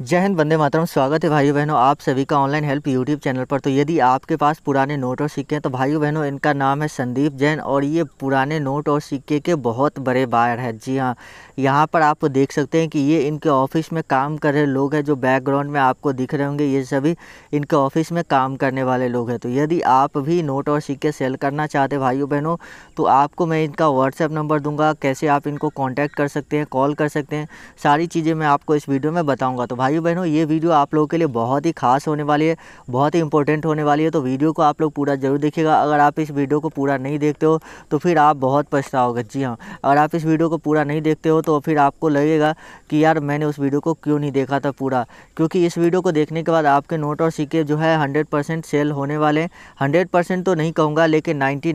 जय हिंद वंदे मातरम स्वागत है भाइयों बहनों आप सभी का ऑनलाइन हेल्प यूट्यूब चैनल पर तो यदि आपके पास पुराने नोट और सिक्के हैं तो भाइयों बहनों इनका नाम है संदीप जैन और ये पुराने नोट और सिक्के के बहुत बड़े बायर हैं जी हाँ यहाँ पर आप देख सकते हैं कि ये इनके ऑफिस में काम कर रहे लोग हैं जो बैकग्राउंड में आपको दिख रहे होंगे ये सभी इनके ऑफिस में काम करने वाले लोग हैं तो यदि आप भी नोट और सिक्के सेल करना चाहते भाइयों बहनों तो आपको मैं इनका व्हाट्सएप नंबर दूंगा कैसे आप इनको कॉन्टैक्ट कर सकते हैं कॉल कर सकते हैं सारी चीज़ें मैं आपको इस वीडियो में बताऊँगा तो भाई बहनों ये वीडियो आप लोगों के लिए बहुत ही खास होने वाली है बहुत ही इंपॉर्टेंट होने वाली है तो वीडियो को आप लोग पूरा जरूर देखिएगा अगर आप इस वीडियो को पूरा नहीं देखते हो तो फिर आप बहुत पछताओगे जी हाँ अगर आप इस वीडियो को पूरा नहीं देखते हो तो फिर आपको लगेगा कि यार मैंने उस वीडियो को क्यों नहीं देखा था पूरा क्योंकि इस वीडियो को देखने के बाद आपके नोट और सिक्के जो है हंड्रेड सेल होने वाले हैं हंड्रेड तो नहीं कहूँगा लेकिन नाइन्टी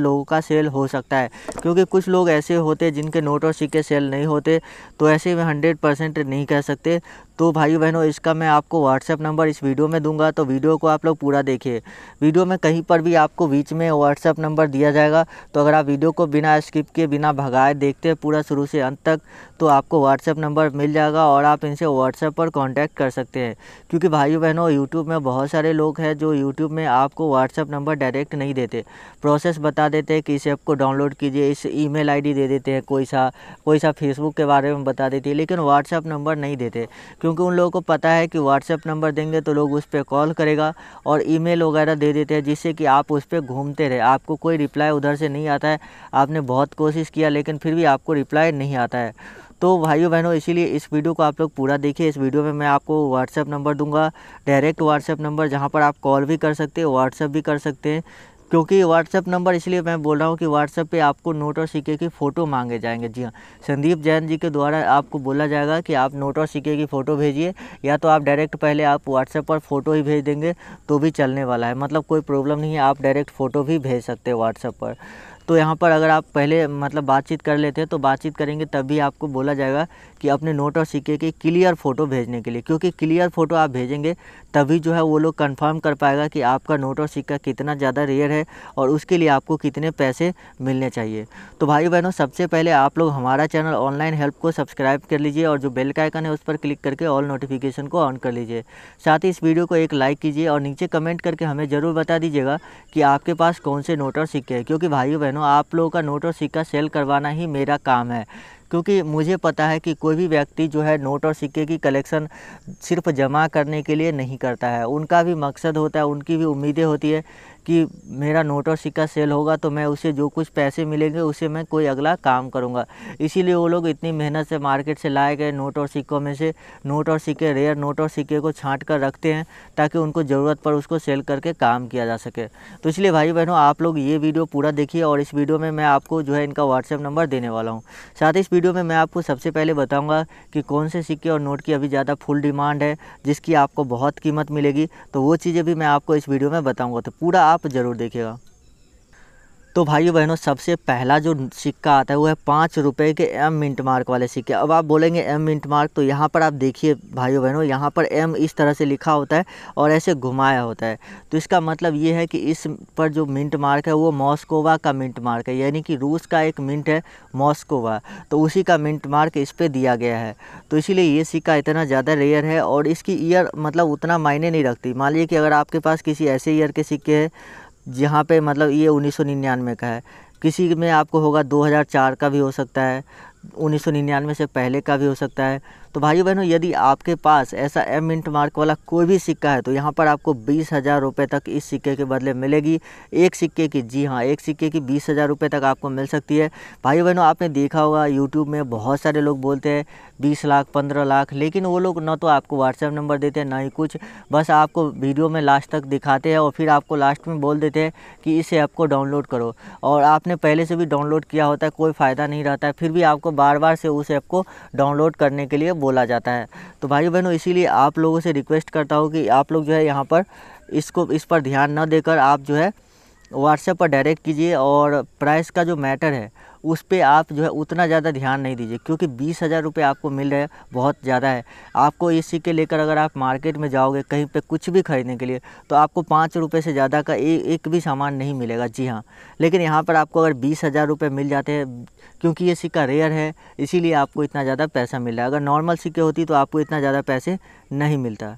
लोगों का सेल हो सकता है क्योंकि कुछ लोग ऐसे होते जिनके नोट और सिक्के सेल नहीं होते तो ऐसे में हंड्रेड नहीं कह सकते तो भाई बहनों इसका मैं आपको व्हाट्सएप नंबर इस वीडियो में दूंगा तो वीडियो को आप लोग पूरा देखिए वीडियो में कहीं पर भी आपको बीच में व्हाट्सएप नंबर दिया जाएगा तो अगर आप वीडियो को बिना स्किप के बिना भगाए देखते हैं पूरा शुरू से अंत तक तो आपको व्हाट्सएप नंबर मिल जाएगा और आप इनसे व्हाट्सएप पर कॉन्टैक्ट कर सकते हैं क्योंकि भाई बहनों यूट्यूब में बहुत सारे लोग हैं जो यूट्यूब में आपको व्हाट्सएप नंबर डायरेक्ट नहीं देते प्रोसेस बता देते हैं कि इस ऐप को डाउनलोड कीजिए इस ई मेल दे देते हैं कोई सा कोई सा फेसबुक के बारे में बता देती है लेकिन व्हाट्सएप नंबर नहीं देते क्योंकि क्योंकि उन लोगों को पता है कि व्हाट्सएप नंबर देंगे तो लोग उस पर कॉल करेगा और ईमेल वगैरह दे देते हैं जिससे कि आप उस पर घूमते रहे आपको कोई रिप्लाई उधर से नहीं आता है आपने बहुत कोशिश किया लेकिन फिर भी आपको रिप्लाई नहीं आता है तो भाइयों बहनों इसीलिए इस वीडियो को आप लोग पूरा देखिए इस वीडियो में मैं आपको व्हाट्सअप नंबर दूंगा डायरेक्ट व्हाट्सअप नंबर जहां पर आप कॉल भी कर सकते हैं व्हाट्सअप भी कर सकते हैं क्योंकि व्हाट्सएप नंबर इसलिए मैं बोल रहा हूँ कि व्हाट्सएप पे आपको नोट और सिक्के की फ़ोटो मांगे जाएंगे जी हाँ संदीप जैन जी के द्वारा आपको बोला जाएगा कि आप नोट और सिक्के की फ़ोटो भेजिए या तो आप डायरेक्ट पहले आप व्हाट्सएप पर फ़ोटो ही भेज देंगे तो भी चलने वाला है मतलब कोई प्रॉब्लम नहीं है आप डायरेक्ट फ़ोटो भी भेज सकते हैं व्हाट्सएप पर तो यहाँ पर अगर आप पहले मतलब बातचीत कर लेते हैं तो बातचीत करेंगे तब भी आपको बोला जाएगा कि अपने नोट और सिक्के की क्लियर फ़ोटो भेजने के लिए क्योंकि क्लियर फ़ोटो आप भेजेंगे तभी जो है वो लोग कंफर्म कर पाएगा कि आपका नोट और सिक्का कितना ज़्यादा रेयर है और उसके लिए आपको कितने पैसे मिलने चाहिए तो भाई बहनों सबसे पहले आप लोग हमारा चैनल ऑनलाइन हेल्प को सब्सक्राइब कर लीजिए और जो बेल का आइकन है उस पर क्लिक करके ऑल नोटिफिकेशन को ऑन कर लीजिए साथ ही इस वीडियो को एक लाइक कीजिए और नीचे कमेंट करके हमें ज़रूर बता दीजिएगा कि आपके पास कौन से नोट और सिक्के हैं क्योंकि भाई बहनों आप लोगों का नोट और सिक्का सेल करवाना ही मेरा काम है क्योंकि मुझे पता है कि कोई भी व्यक्ति जो है नोट और सिक्के की कलेक्शन सिर्फ जमा करने के लिए नहीं करता है उनका भी मकसद होता है उनकी भी उम्मीदें होती है कि मेरा नोट और सिक्का सेल होगा तो मैं उसे जो कुछ पैसे मिलेंगे उसे मैं कोई अगला काम करूँगा इसीलिए वो लोग इतनी मेहनत से मार्केट से लाए गए नोट और सिक्कों में से नोट और सिक्के रेयर नोट और सिक्के को छाँट कर रखते हैं ताकि उनको ज़रूरत पर उसको सेल करके काम किया जा सके तो इसलिए भाई बहनों आप लोग ये वीडियो पूरा देखिए और इस वीडियो में मैं आपको जो है इनका व्हाट्सएप नंबर देने वाला हूँ साथ ही इस वीडियो में मैं आपको सबसे पहले बताऊँगा कि कौन से सिक्के और नोट की अभी ज़्यादा फुल डिमांड है जिसकी आपको बहुत कीमत मिलेगी तो वो चीज़ें भी मैं आपको इस वीडियो में बताऊँगा तो पूरा आप ज़रूर देखिएगा तो भाइयों बहनों सबसे पहला जो सिक्का आता है वो है पाँच रुपये के एम मिंट मार्क वाले सिक्के अब आप बोलेंगे एम मिंट मार्क तो यहाँ पर आप देखिए भाइयों बहनों यहाँ पर एम इस तरह से लिखा होता है और ऐसे घुमाया होता है तो इसका मतलब ये है कि इस पर जो मिंट मार्क है वो मॉस्कोवा का मिंट मार्क है यानी कि रूस का एक मिंट है मॉस्कोवा तो उसी का मिंट मार्क इस पर दिया गया है तो इसीलिए ये सिक्का इतना ज़्यादा रेयर है और इसकी ईयर मतलब उतना मायने नहीं रखती मान लीजिए कि अगर आपके पास किसी ऐसे ईयर के सिक्के हैं जहाँ पे मतलब ये उन्नीस का है किसी में आपको होगा 2004 का भी हो सकता है उन्नीस से पहले का भी हो सकता है तो भाई बहनों यदि आपके पास ऐसा एम मिंट मार्क वाला कोई भी सिक्का है तो यहाँ पर आपको बीस हज़ार रुपये तक इस सिक्के के बदले मिलेगी एक सिक्के की जी हाँ एक सिक्के की बीस हज़ार रुपये तक आपको मिल सकती है भाई बहनों आपने देखा होगा यूट्यूब में बहुत सारे लोग बोलते हैं बीस लाख पंद्रह लाख लेकिन वो लोग ना तो आपको व्हाट्सएप नंबर देते हैं ना ही कुछ बस आपको वीडियो में लास्ट तक दिखाते हैं और फिर आपको लास्ट में बोल देते हैं कि इस ऐप को डाउनलोड करो और आपने पहले से भी डाउनलोड किया होता है कोई फ़ायदा नहीं रहता है फिर भी आपको बार बार से उस ऐप को डाउनलोड करने के लिए बोला जाता है तो भाई बहनों इसीलिए आप लोगों से रिक्वेस्ट करता हूँ कि आप लोग जो है यहाँ पर इसको इस पर ध्यान न देकर आप जो है व्हाट्सएप पर डायरेक्ट कीजिए और प्राइस का जो मैटर है उस पर आप जो है उतना ज़्यादा ध्यान नहीं दीजिए क्योंकि बीस हज़ार रुपये आपको मिल रहे बहुत ज़्यादा है आपको इस सिक्के लेकर अगर आप मार्केट में जाओगे कहीं पे कुछ भी ख़रीदने के लिए तो आपको पाँच रुपये से ज़्यादा का ए, एक भी सामान नहीं मिलेगा जी हाँ लेकिन यहाँ पर आपको अगर बीस हज़ार रुपये मिल जाते हैं क्योंकि ये सिक्का रेयर है इसीलिए आपको इतना ज़्यादा पैसा मिल रहा है अगर नॉर्मल सिक्के होती तो आपको इतना ज़्यादा पैसे नहीं मिलता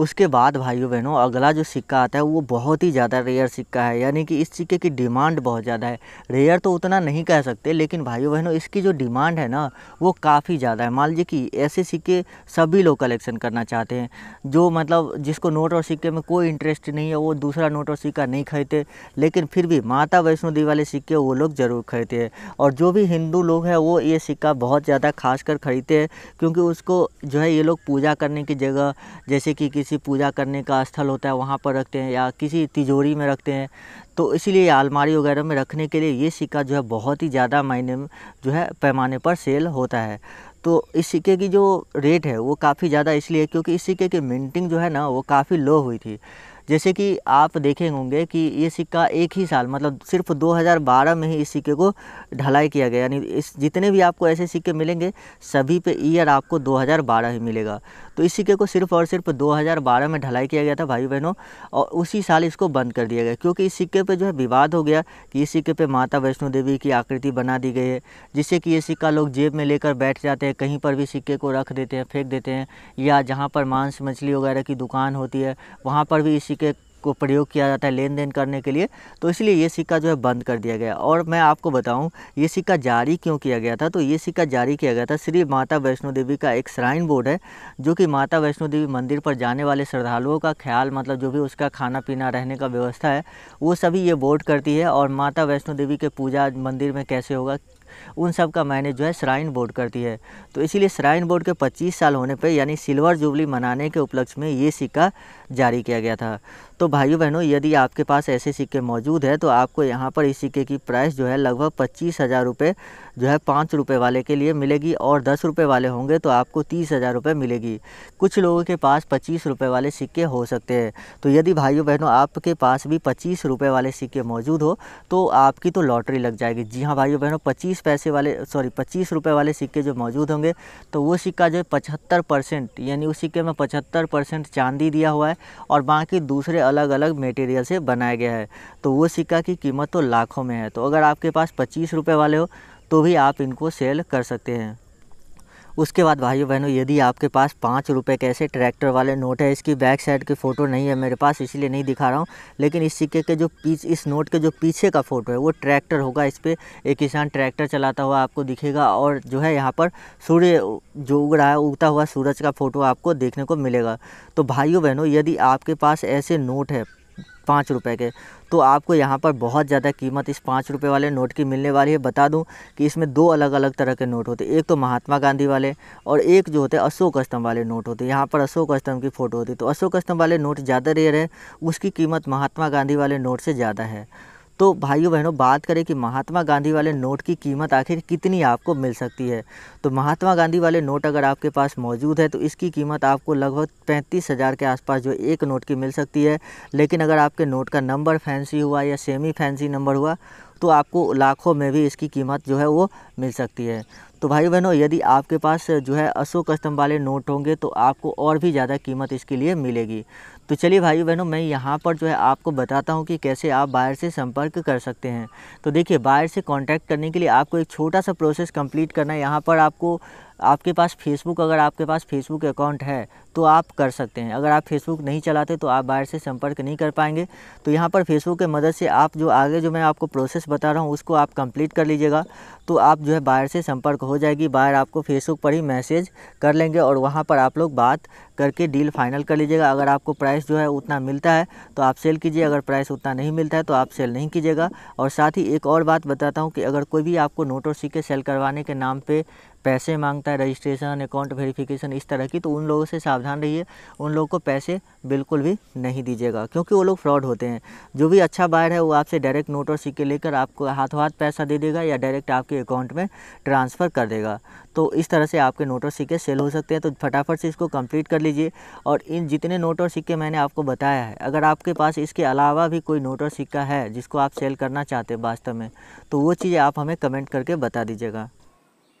उसके बाद भाइयों बहनों अगला जो सिक्का आता है वो बहुत ही ज़्यादा रेयर सिक्का है यानी कि इस सिक्के की डिमांड बहुत ज़्यादा है रेयर तो उतना नहीं कह सकते लेकिन भाइयों बहनों इसकी जो डिमांड है ना वो काफ़ी ज़्यादा है मान लीजिए कि ऐसे सिक्के सभी लोग कलेक्शन करना चाहते हैं जो मतलब जिसको नोट और सिक्के में कोई इंटरेस्ट नहीं है वो दूसरा नोट और सिक्का नहीं खरीदते लेकिन फिर भी माता वैष्णो देवी वाले सिक्के वो लोग ज़रूर खरीदते हैं और जो भी हिंदू लोग हैं वो ये सिक्का बहुत ज़्यादा खास कर खरीदते हैं क्योंकि उसको जो है ये लोग पूजा करने की जगह जैसे कि किसी किसी पूजा करने का स्थल होता है वहाँ पर रखते हैं या किसी तिजोरी में रखते हैं तो इसलिए अलमारी वगैरह में रखने के लिए ये सिक्का जो है बहुत ही ज़्यादा मायने में जो है पैमाने पर सेल होता है तो इस सिक्के की जो रेट है वो काफ़ी ज़्यादा इसलिए क्योंकि इस सिक्के की मिंटिंग जो है ना वो काफ़ी लो हुई थी जैसे कि आप देखे होंगे कि ये सिक्का एक ही साल मतलब सिर्फ 2012 में ही इस सिक्के को ढलाई किया गया यानी इस जितने भी आपको ऐसे सिक्के मिलेंगे सभी पे ईयर आपको 2012 ही मिलेगा तो इस सिक्के को सिर्फ और सिर्फ 2012 में ढलाई किया गया था भाई बहनों और उसी साल इसको बंद कर दिया गया क्योंकि इस सिक्के पर जो है विवाद हो गया कि इस सिक्के पर माता वैष्णो देवी की आकृति बना दी गई है जिससे कि ये सिक्का लोग जेब में लेकर बैठ जाते हैं कहीं पर भी सिक्के को रख देते हैं फेंक देते हैं या जहाँ पर मांस मछली वगैरह की दुकान होती है वहाँ पर भी इस सिक्के को प्रयोग किया जाता है लेन देन करने के लिए तो इसलिए ये सिक्का जो है बंद कर दिया गया और मैं आपको बताऊं ये सिक्का जारी क्यों किया गया था तो ये सिक्का जारी किया गया था श्री माता वैष्णो देवी का एक श्राइन बोर्ड है जो कि माता वैष्णो देवी मंदिर पर जाने वाले श्रद्धालुओं का ख्याल मतलब जो भी उसका खाना पीना रहने का व्यवस्था है वो सभी ये बोर्ड करती है और माता वैष्णो देवी के पूजा मंदिर में कैसे होगा उन सब का मैनेज जो है श्राइन बोर्ड करती है तो इसीलिए श्राइन बोर्ड के 25 साल होने पर यानी सिल्वर जुबली मनाने के उपलक्ष्य में ये सिक्का जारी किया गया था तो भाइयों बहनों यदि आपके पास ऐसे सिक्के मौजूद है तो आपको यहाँ पर इस सिक्के की प्राइस जो है लगभग पच्चीस हज़ार रुपये जो है पाँच रुपये वाले के लिए मिलेगी और दस रुपये वाले होंगे तो आपको तीस हज़ार रुपये मिलेगी कुछ लोगों के पास पच्चीस रुपये वाले सिक्के हो सकते हैं तो यदि भाइयों बहनों आपके पास भी पच्चीस रुपये वाले सिक्के मौजूद हो तो आपकी तो लॉटरी लग जाएगी जी हाँ भाइयों बहनों पच्चीस 25 पैसे वाले सॉरी पच्चीस रुपये वाले सिक्के जो मौजूद होंगे तो वो सिक्का जो है पचहत्तर परसेंट यानी उस सिक्के में पचहत्तर परसेंट चांदी दिया हुआ है और बाकी दूसरे अलग अलग मटेरियल से बनाया गया है तो वो सिक्का की कीमत तो लाखों में है तो अगर आपके पास पच्चीस रुपये वाले हो तो भी आप इनको सेल कर सकते हैं उसके बाद भाइयों बहनों यदि आपके पास पाँच रुपये कैसे ट्रैक्टर वाले नोट है इसकी बैक साइड की फ़ोटो नहीं है मेरे पास इसीलिए नहीं दिखा रहा हूँ लेकिन इस सिक्के के जो पीछे इस नोट के जो पीछे का फ़ोटो है वो ट्रैक्टर होगा इस पर एक किसान ट्रैक्टर चलाता हुआ आपको दिखेगा और जो है यहाँ पर सूर्य जो उग रहा है उगता हुआ सूरज का फ़ोटो आपको देखने को मिलेगा तो भाइयों बहनों यदि आपके पास ऐसे नोट है पाँच रुपए के तो आपको यहाँ पर बहुत ज़्यादा कीमत इस पाँच रुपये वाले नोट की मिलने वाली है बता दूँ कि इसमें दो अलग अलग तरह के नोट होते हैं एक तो महात्मा गांधी वाले और एक जो होते हैं अशोक स्तंभ वाले नोट होते हैं यहाँ पर अशोक स्तंभ की फ़ोटो होती है तो अशोक स्तंभ वाले नोट ज़्यादा रेयर है उसकी कीमत महात्मा गांधी वाले नोट से ज़्यादा है तो भाइयों बहनों बात करें कि महात्मा गांधी वाले नोट की कीमत आखिर कितनी आपको मिल सकती है तो महात्मा गांधी वाले नोट अगर आपके पास मौजूद है तो इसकी कीमत आपको लगभग पैंतीस हज़ार के आसपास जो एक नोट की मिल सकती है लेकिन अगर आपके नोट का नंबर फैंसी हुआ या सेमी फैंसी नंबर हुआ तो आपको लाखों में भी इसकी कीमत जो है वो मिल सकती है तो भाई बहनों यदि आपके पास जो है अशोक स्तंभ वाले नोट होंगे तो आपको और भी ज़्यादा कीमत इसके लिए मिलेगी तो चलिए भाई बहनों मैं यहाँ पर जो है आपको बताता हूँ कि कैसे आप बायर से संपर्क कर सकते हैं तो देखिए बायर से कांटेक्ट करने के लिए आपको एक छोटा सा प्रोसेस कंप्लीट करना है यहाँ पर आपको आपके पास फेसबुक अगर आपके पास फेसबुक अकाउंट है तो आप कर सकते हैं अगर आप फेसबुक नहीं चलाते तो आप बाहर से संपर्क नहीं कर पाएंगे तो यहाँ पर फेसबुक के मदद से आप जो आगे जो मैं आपको प्रोसेस बता रहा हूँ उसको आप कंप्लीट कर लीजिएगा तो आप जो है बाहर से संपर्क हो जाएगी बाहर आपको फेसबुक पर ही मैसेज कर लेंगे और वहाँ पर आप लोग बात करके डील फाइनल कर लीजिएगा अगर आपको प्राइस जो है उतना मिलता है तो आप सेल कीजिए अगर प्राइस उतना नहीं मिलता है तो आप सेल नहीं कीजिएगा और साथ ही एक और बात बताता हूँ कि अगर कोई भी आपको नोट और सिक्के सेल करवाने के नाम पर पैसे मांगता है रजिस्ट्रेशन अकाउंट वेरिफिकेशन इस तरह की तो उन लोगों से सावधान रहिए उन लोगों को पैसे बिल्कुल भी नहीं दीजिएगा क्योंकि वो लोग फ्रॉड होते हैं जो भी अच्छा बायर है वो आपसे डायरेक्ट नोट और सिक्के लेकर आपको हाथों हाथ पैसा दे देगा या डायरेक्ट आपके अकाउंट में ट्रांसफ़र कर देगा तो इस तरह से आपके नोट और सिक्के सेल हो सकते हैं तो फटाफट से इसको कंप्लीट कर लीजिए और इन जितने नोट और सिक्के मैंने आपको बताया है अगर आपके पास इसके अलावा भी कोई नोट और सिक्का है जिसको आप सेल करना चाहते हैं वास्तव में तो वो चीज़ आप हमें कमेंट करके बता दीजिएगा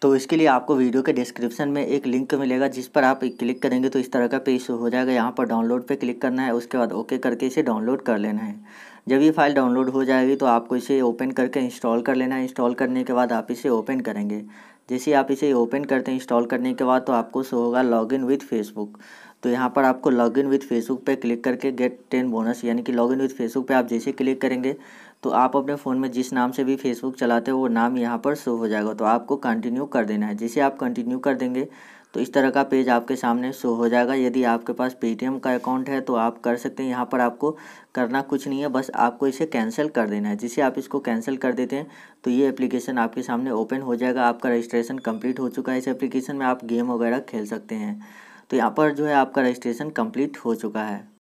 तो इसके लिए आपको वीडियो के डिस्क्रिप्शन में एक लिंक मिलेगा जिस पर आप क्लिक करेंगे तो इस तरह का पेज हो जाएगा यहाँ पर डाउनलोड पे क्लिक करना है उसके बाद ओके करके इसे डाउनलोड कर लेना है जब ये फाइल डाउनलोड हो जाएगी तो आपको इसे ओपन करके इंस्टॉल कर लेना है इंस्टॉल करने के बाद आप इसे ओपन करेंगे जैसे आप इसे ओपन करते हैं इंस्टॉल करने के बाद तो आपको शो होगा इन विथ फेसबुक तो यहाँ पर आपको इन विथ फेसबुक पे क्लिक करके गेट टेन बोनस यानी कि इन विथ फेसबुक पे आप जैसे क्लिक करेंगे तो आप अपने फ़ोन में जिस नाम से भी फेसबुक चलाते हो वो नाम यहाँ पर शो हो जाएगा तो आपको कंटिन्यू कर देना है जिसे आप कंटिन्यू कर देंगे तो इस तरह का पेज आपके सामने शो हो जाएगा यदि आपके पास पेटीएम का अकाउंट है तो आप कर सकते हैं यहाँ पर आपको करना कुछ नहीं है बस आपको इसे कैंसिल कर देना है जिसे आप इसको कैंसिल कर देते हैं तो ये एप्लीकेशन आपके सामने ओपन हो जाएगा आपका रजिस्ट्रेशन कम्प्लीट हो चुका है इस एप्लीकेशन में आप गेम वगैरह खेल सकते हैं तो यहाँ पर जो है आपका रजिस्ट्रेशन कम्प्लीट हो चुका है